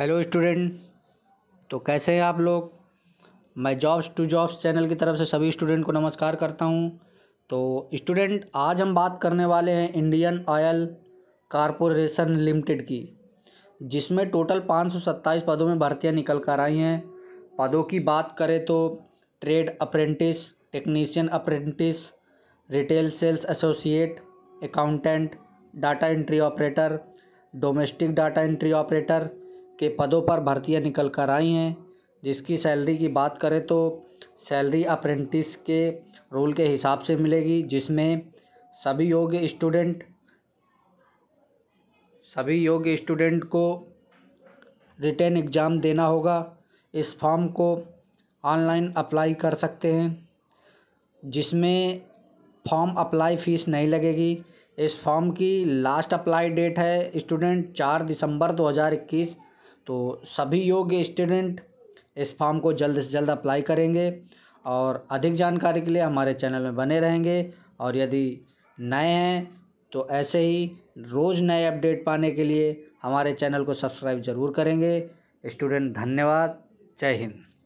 hello student तो कैसे हैं आप लोग मैं जॉब्स टू जॉब्स चैनल की तरफ से सभी स्टूडेंट को नमस्कार करता हूं तो स्टूडेंट आज हम बात करने वाले हैं इंडियन ऑयल कॉरपोरेशन लिमिटेड की जिसमें टोटल पाँच सौ सत्ताईस पदों में भर्तियाँ निकल कर आई हैं पदों की बात करें तो trade apprentice technician apprentice retail sales associate accountant data entry operator domestic data entry operator के पदों पर भर्तियां निकल कर आई हैं जिसकी सैलरी की बात करें तो सैलरी अप्रेंटिस के रूल के हिसाब से मिलेगी जिसमें सभी योग्य स्टूडेंट सभी योग्य स्टूडेंट को रिटर्न एग्ज़ाम देना होगा इस फॉर्म को ऑनलाइन अप्लाई कर सकते हैं जिसमें फॉर्म अप्लाई फ़ीस नहीं लगेगी इस फॉर्म की लास्ट अप्लाई डेट है स्टूडेंट चार दिसंबर इक्कीस तो सभी योग्य स्टूडेंट इस फॉर्म को जल्द से जल्द अप्लाई करेंगे और अधिक जानकारी के लिए हमारे चैनल में बने रहेंगे और यदि नए हैं तो ऐसे ही रोज़ नए अपडेट पाने के लिए हमारे चैनल को सब्सक्राइब ज़रूर करेंगे स्टूडेंट धन्यवाद जय हिंद